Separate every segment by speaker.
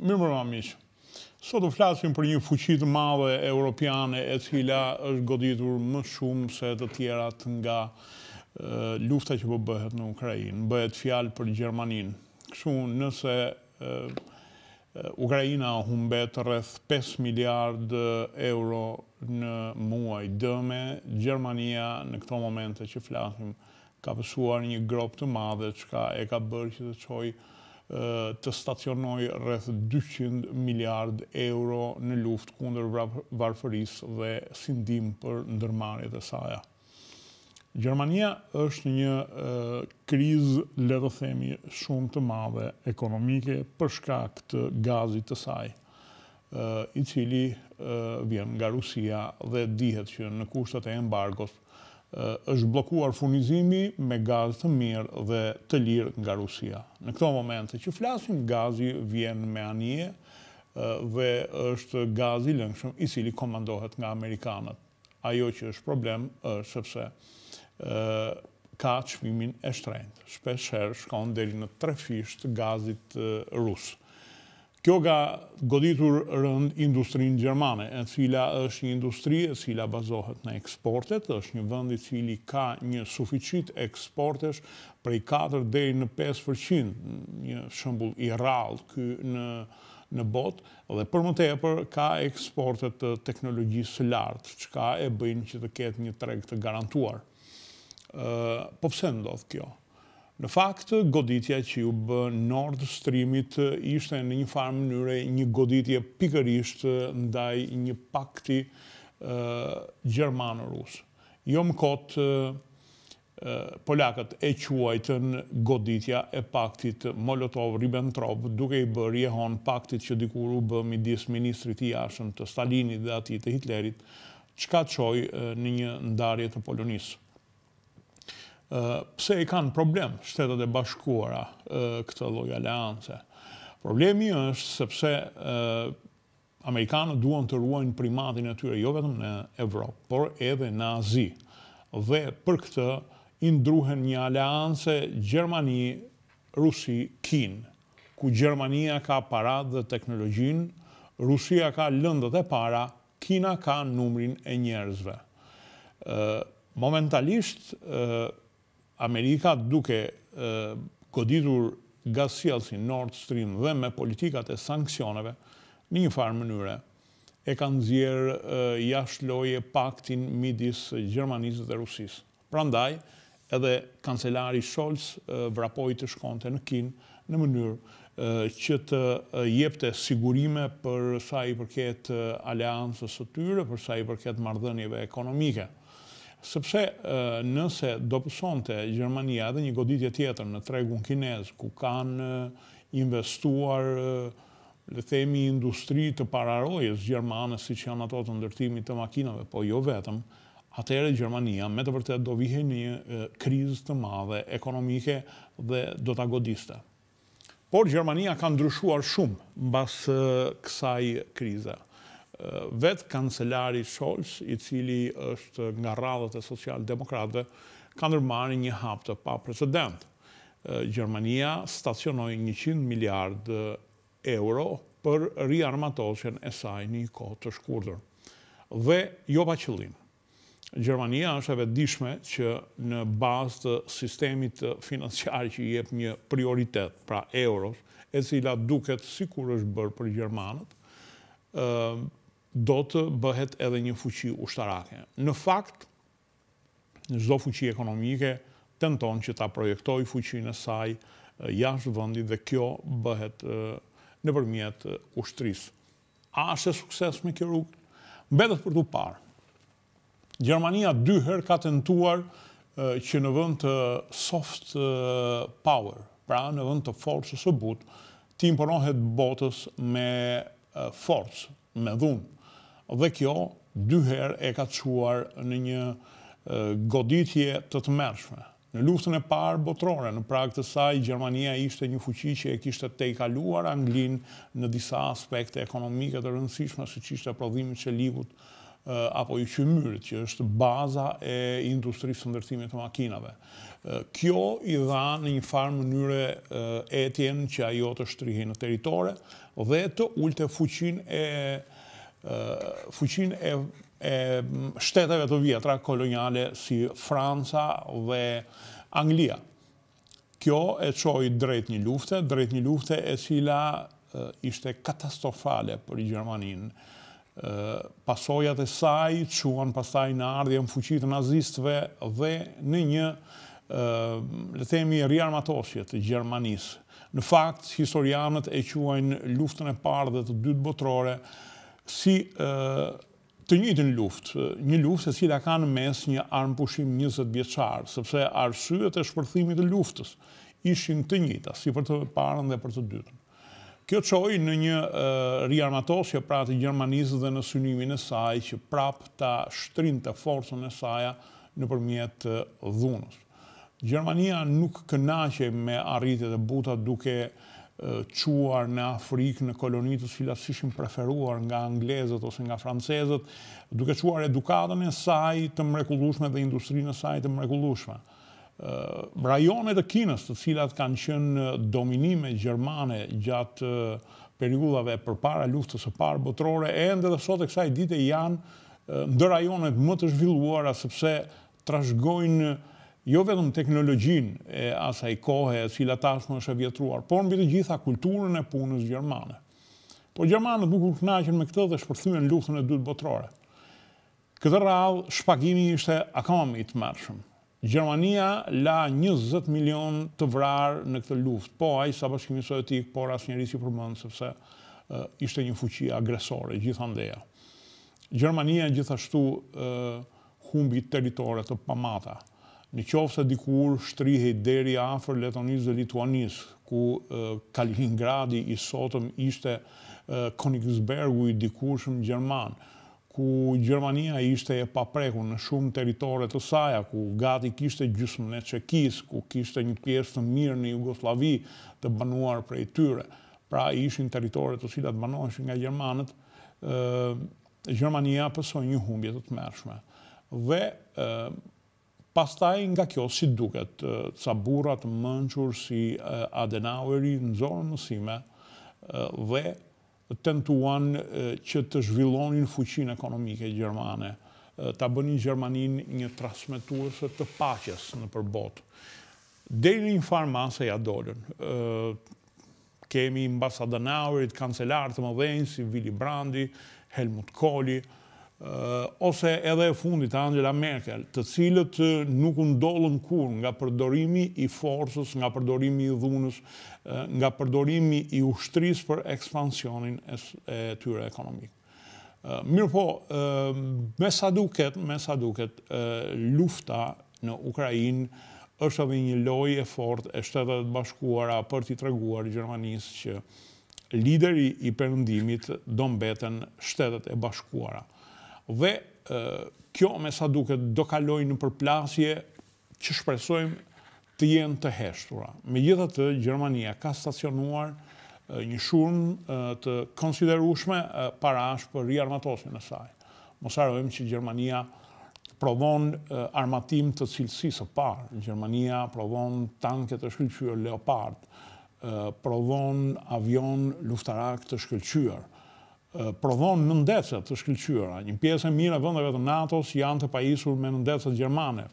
Speaker 1: Mirë mërë amishë. Sot u flasim për një fuqit madhe europiane e cila është goditur më shumë se të tjerat nga lufta që përbëhet po në Ukrajinë. Bëhet fjalë për Gjermaninë. Këshu nëse Ukrajina humbet rreth 5 miliard euro në muaj dëme, Gjermania në këto momente që flasim ka pësuar një grop të madhe që ka e ka bërë që të qojë të stacionoj rreth 200 miliard euro në luft kundër varfërisë dhe sindim për ndërmarit e saja. Gjermania është një kriz, le të themi, shumë të madhe ekonomike përshka këtë gazit të saj, i cili vjen nga Rusia dhe dihet që në kushtet e embargos është blokuar furnizimi me gaz të mirë dhe të lirë nga Rusia. Në këto momente që flasim, gazi vjen me anje dhe është gazi lëngshëm i cili komandohet nga Amerikanët. Ajo që është problem është sepse ka qëmimin e shtrejnë. Shpesherë shkon deri në tre fisht gazit rusë. Kjo ka goditur rënd industrinë Gjermane, e cila është një industri e cila bazohet në eksportet, është një vëndi cili ka një suficit eksportesh prej 4 dhe në 5%, një shëmbull i rallë kë në në botë, dhe për më tepër ka eksportet të teknologjisë së lartë, që ka e bëjnë që të ketë një treg të garantuar. Po pëse ndodhë kjo? Në fakt, goditja që ju bë Nord Streamit ishte në një farë mënyre një goditje pikërisht ndaj një pakti gjermano rus Jo më kotë polakët e quajtën goditja e paktit Molotov-Ribbentrop, duke i bërë jehon paktit që dikur u bëmi disë ministrit i jashën të Stalinit dhe ati të Hitlerit, qka qoj në një ndarje të Polonisë pse i kanë problem shtetet e bashkuara këtë loj aleance. Problemi është sepse Amerikanët duon të ruajnë primatin e tyre, jo vetëm në Evropë, por edhe në Azi. Dhe për këtë, indruhen një aleance Gjermani, Rusi, Kin, ku Gjermania ka para dhe teknologjin, Rusia ka lëndët e para, Kina ka numrin e njerëzve. Momentalisht, Amerika duke koditur ga sielë Nord Stream dhe me politikat e sankcioneve, në një farë mënyre, e kanë zjerë jashtë loje paktin midis Gjermanisë dhe Rusisë. Pra ndaj, edhe kancelari Scholz vrapoj të shkonte në kin në mënyrë që të jepte sigurime për sa i përket aleansës të tyre, për sa i përket mardhënjeve ekonomike. Sëpse nëse do pëson të Gjermania dhe një goditje tjetër në tregun kinez, ku kanë investuar le themi industri të pararojës Gjermane, si që janë ato të ndërtimit të makinave, po jo vetëm, atere Gjermania me të vërtet do vihe një kriz të madhe ekonomike dhe do të agodiste. Por Gjermania ka ndryshuar shumë në basë kësaj krizër vetë kancelari Scholz, i cili është nga radhët e social-demokratëve, ka nërmari një hapë të pa precedent. Gjermania stacionoj një 100 miliard euro për riarmatoqen e saj një kohë të shkurdër. Dhe jo pa qëllim. Gjermania është e vetë dishme që në bazë të sistemit financiar që jep një prioritet, pra euros, e cila duket si kur është bërë për Gjermanët, do të bëhet edhe një fuqi ushtarake. Në fakt, në zdo fuqi ekonomike, tenton që ta projektoj fuqin e saj jashtë vëndit dhe kjo bëhet në përmjet ushtris. A është sukses me kjo rrugë? Mbedet për të parë. Gjermania dyher ka tentuar që në vënd të soft power, pra në vënd të forësë së butë, ti imponohet botës me forësë, me dhunë dhe kjo dyher e ka quar në një goditje të të mershme. Në luftën e parë botrore, në praktë të saj, Gjermania ishte një fuqi që e kishte te i kaluar Anglin në disa aspekte ekonomike të rëndësishme, se që ishte prodhimi që livut apo i qymyrit, që është baza e industrisë të ndërtimit të makinave. Kjo i dha në një farë mënyre etjen që ajo të shtrihin në teritore, dhe të ullë të fuqin e fuqin e shteteve të vjetra koloniale si Franca dhe Anglia. Kjo e qoj drejt një lufte, drejt një lufte e cila ishte katastrofale për i Gjermaninë. Pasojat e saj, quen pasaj në ardhje në fuqit nazistve dhe në një letemi riarmatosje të Gjermanisë. Në fakt, historianët e quajnë luftën e parë dhe të dytë botrore, si të njëjtën luftë, një luft e cila ka në mes një armë pushim 20 vjeçar, sepse arsyet e shpërthimit të luftës ishin të njëjta, si për të parën dhe për të dytën. Kjo çoi në një riarmatosje pra të Gjermanisë dhe në synimin e saj që prap ta të forcën e saj nëpërmjet dhunës. Gjermania nuk kënaqej me arritjet e buta duke quar në Afrikë, në kolonitës, të cilat preferuar nga anglezët ose nga francezët, duke quar edukatën e saj të mrekullushme dhe industrinë e saj të mrekullueshme. rajonet e Kinës, të cilat kanë qenë dominime gjermane gjatë uh, periudhave përpara luftës së parë botërore, ende dhe sot e kësaj dite janë uh, ndër rajonet më të zhvilluara sepse trashgojnë jo vetëm teknologjin e asaj kohë e cila tashmë është e vjetruar, por mbi të gjitha kulturën e punës gjermane. Por gjermanët nuk u kënaqën me këtë dhe shpërthyen luftën e dytë botërore. Këtë radh shpagimi ishte akoma më i tmerrshëm. Gjermania la 20 milion të vrarë në këtë luftë, po ai sa bashkimi sovjetik, por asnjëri si përmend sepse uh, ishte një fuqi agresore gjithandej. Gjermania gjithashtu uh, humbi territore të pamata në qoftë se dikur shtrihej deri afer letonisë dhe lituanisë, ku Kaliningradi i sotëm ishte Konigsbergu i dikur shumë Gjerman, ku Gjermania ishte e papreku në shumë teritore të saja, ku gati kishte gjysmën në Qekis, ku kishte një pjesë të mirë në Jugoslavi të banuar prej tyre, pra ishin teritore të cilat banoheshin nga Gjermanët, Gjermania pësoj një humbjet të të mershme. Dhe Pastaj nga kjo si duket, caburat mënqur si Adenaueri në zorën mësime dhe tentuan që të zhvillonin fuqin ekonomike Gjermane, të bënin Gjermanin një trasmetuese të paches në përbot. Deri një farë masë ja dollën. Kemi mbas Adenauerit, kancelartë më dhejnë si Willy Brandi, Helmut Kohli, ose edhe e fundit Angela Merkel, të cilët nuk ndollën kur nga përdorimi i forësës, nga përdorimi i dhunës, nga përdorimi i ushtris për ekspansionin e tyre ekonomikë. Mirë po, me sa duket, me sa duket, lufta në Ukrajinë është edhe një loj e fort e shtetet bashkuara për t'i treguar Gjermanisë që lideri i përëndimit do mbeten shtetet e bashkuara dhe kjo me sa duke do kaloj në përplasje që shpresojmë të jenë të heshtura. Me gjithë të Gjermania ka stacionuar një shumë të konsiderushme para ashtë për riarmatosin e saj. Mosarojmë që Gjermania provon armatim të cilësisë së parë, Gjermania provon tanke të shkëllqyër Leopard, provon avion luftarak të shkëllqyër, prodhonë nëndecet të shkëllqyra. Një pjesë e mirë e të NATO-s janë të pajisur me nëndecet Gjermane,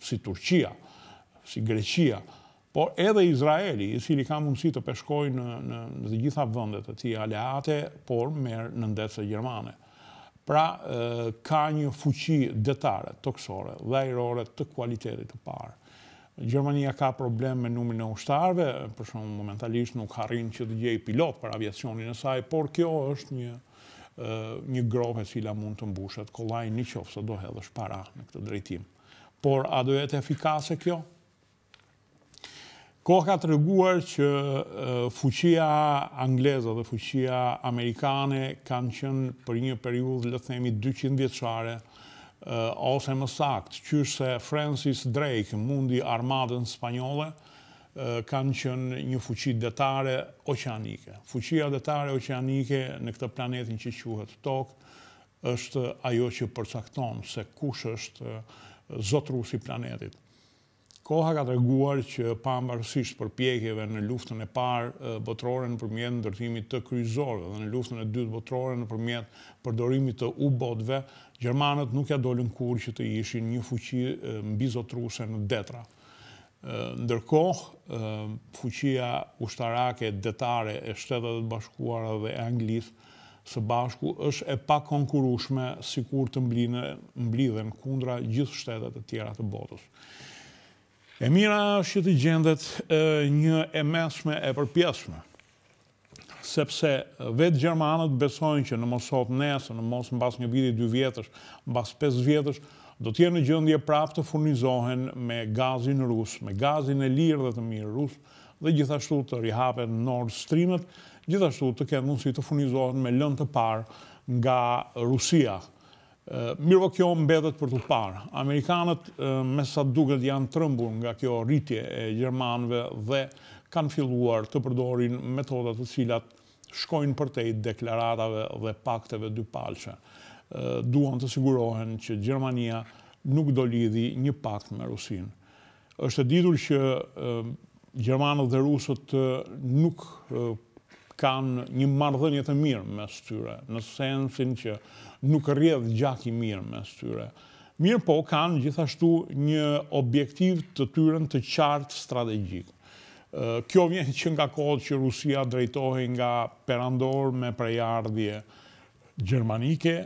Speaker 1: si Turqia, si Greqia, por edhe Izraeli, i cili ka mundësi të peshkoj në dhe gjitha vëndet të ti aleate, por merë nëndecet Gjermane. Pra, ka një fuqi detare, toksore, dhe erore të kualitetit të parë. Gjermania ka problem me numrin e ushtarve, për shumë momentalisht nuk harin që të gjej pilot për aviacionin e saj, por kjo është një një grove cila mund të mbushet, kolaj një qofë se dohe dhe shpara në këtë drejtim. Por, a do e efikase kjo? Ko ka të rëguar që fuqia angleza dhe fuqia amerikane kanë qënë për një periud dhe themi 200 vjetësare, ose më sakt, qështë se Francis Drake, mundi armadën spanyole, kanë qënë një fuqit detare oceanike. Fuqia detare oceanike në këtë planetin që quhet tokë, është ajo që përcakton se kush është zotru si planetit. Koha ka të reguar që pambarësisht për pjekjeve në luftën e parë botërore në përmjetë në dërtimit të kryzorëve dhe në luftën e dytë botërore në përmjetë përdorimit të u-botëve, Gjermanët nuk ja dollën kur që të ishin një fuqi mbizotruse në detra. Ndërkohë, fuqia ushtarake, detare e shtetet të bashkuara dhe anglisë së bashku është e pa konkurushme si kur të mblidhen kundra gjithë shtetet e tjera të botës. E mira është që të gjendet një emesme e përpjesme, sepse vetë Gjermanët besojnë që në mosot nesë, në mos në bas një vidi 2 vjetës, në bas 5 vjetës, do tjerë në gjëndje prapë të furnizohen me gazin rusë, me gazin e lirë dhe të mirë rusë, dhe gjithashtu të rihapen Nord Streamet, gjithashtu të kenë nësi të furnizohen me lënë të parë nga Rusia Mirë vë po kjo mbedet për të parë. Amerikanët, me sa duket, janë trëmbur nga kjo rritje e Gjermanëve dhe kanë filluar të përdorin metodat të cilat shkojnë për te i deklaratave dhe pakteve dy palqe. Duan të sigurohen që Gjermania nuk do lidhi një pakt me Rusin. Êshtë ditur që Gjermanët dhe Rusët nuk kanë një mardhënjë të mirë me së tyre, në sensin që nuk rrjedh gjak i mirë mes tyre. Mirë po kanë gjithashtu një objektiv të tyren të qartë strategjik. Kjo vjen që nga kodë që Rusia drejtohi nga perandor me prejardhje gjermanike,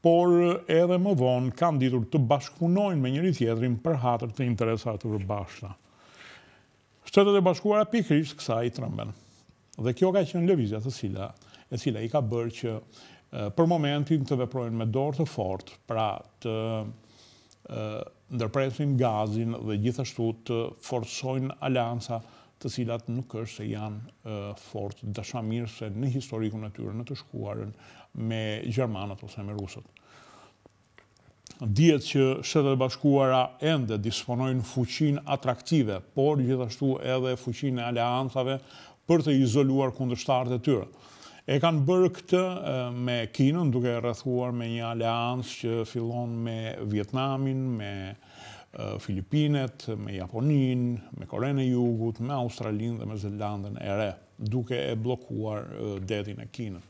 Speaker 1: por edhe më vonë kanë ditur të bashkëpunojnë me njëri tjetrin për hatër të interesat të Shtetet e bashkuara pikrisht kësa i trëmben. Dhe kjo ka qenë levizja të cila, e cila i ka bërë që Eh, për momentin të veprojnë me dorë të fort, pra të eh, ndërpresin gazin dhe gjithashtu të forsojnë alianca të cilat nuk është se janë eh, fort mirë se në historiku në tyre në të shkuarën me Gjermanët ose me Rusët. Djetë që shtetet bashkuara ende disponojnë fuqin atraktive, por gjithashtu edhe fuqin e aleansave për të izoluar kundështarët e tyre. E kanë bërë këtë me Kinën, duke rrethuar me një aleancë që fillon me Vietnamin, me Filipinet, me Japonin, me Koren e Jugut, me Australin dhe me Zelandën e re, duke e blokuar detin e Kinën.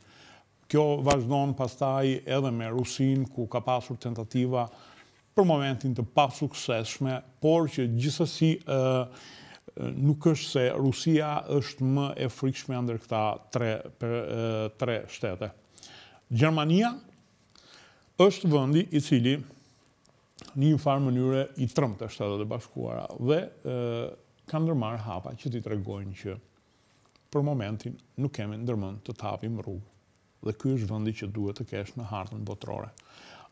Speaker 1: Kjo vazhdojnë pastaj edhe me Rusin, ku ka pasur tentativa për momentin të pasukseshme, por që gjithësësi nështë, nuk është se Rusia është më e frikshme ndër këta tre, shtete. Gjermania është vëndi i cili një një farë mënyre i trëmë të shtetet e bashkuara dhe ka ndërmarë hapa që ti të regojnë që për momentin nuk kemi ndërmën të tapim rrugë dhe ky është vëndi që duhet të kesh në hartën botërore.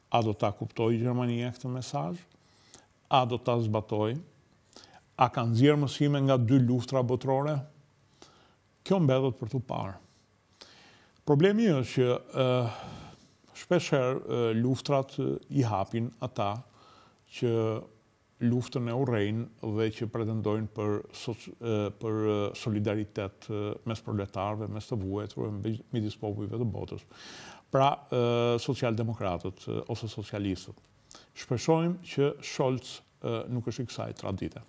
Speaker 1: A do ta kuptoj Gjermania këtë mesaj? A do ta zbatoj? a kanë zjerë mësime nga dy luftra botërore? Kjo mbedhët për të parë. Problemi është që shpesher luftrat i hapin ata që luftën e urejnë dhe që pretendojnë për solidaritet mes proletarve, mes të vuetrëve, midis popujve të botës. Pra, socialdemokratët ose socialistët. Shpeshojmë që Scholz nuk është i kësaj tradite.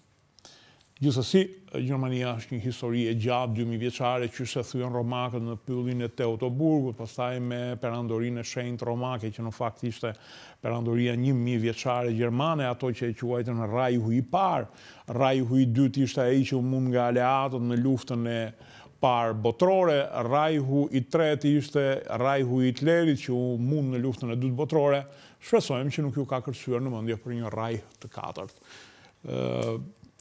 Speaker 1: Gjithsesi, Gjermania është një histori e gjatë 2000 vjeçare që se thujën romakët në pyllin e Teutoburgut, pastaj me perandorinë e shenjtë romake që në fakt ishte perandoria 1000 vjeçare gjermane, ato që e quajtën Rajhu i parë. Rajhu i dytë ishte ai që mund nga aleatët në luftën e parë botrore, rajhu i tretë ishte rajhu i Hitlerit që u mund në luftën e dytë botrore. Shpresojmë që nuk ju ka kërcyer në mendje për një rajh të katërt. ë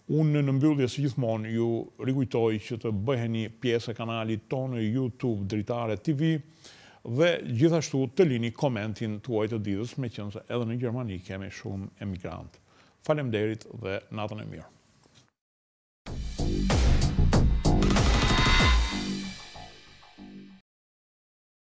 Speaker 1: Unë në mbyllje si gjithmonë ju rikujtoj që të bëheni pjesë e kanalit tonë YouTube Dritare TV dhe gjithashtu të lini komentin të uaj të didhës me qënëse edhe në Gjermani kemi shumë emigrantë. Falem derit dhe natën e mirë.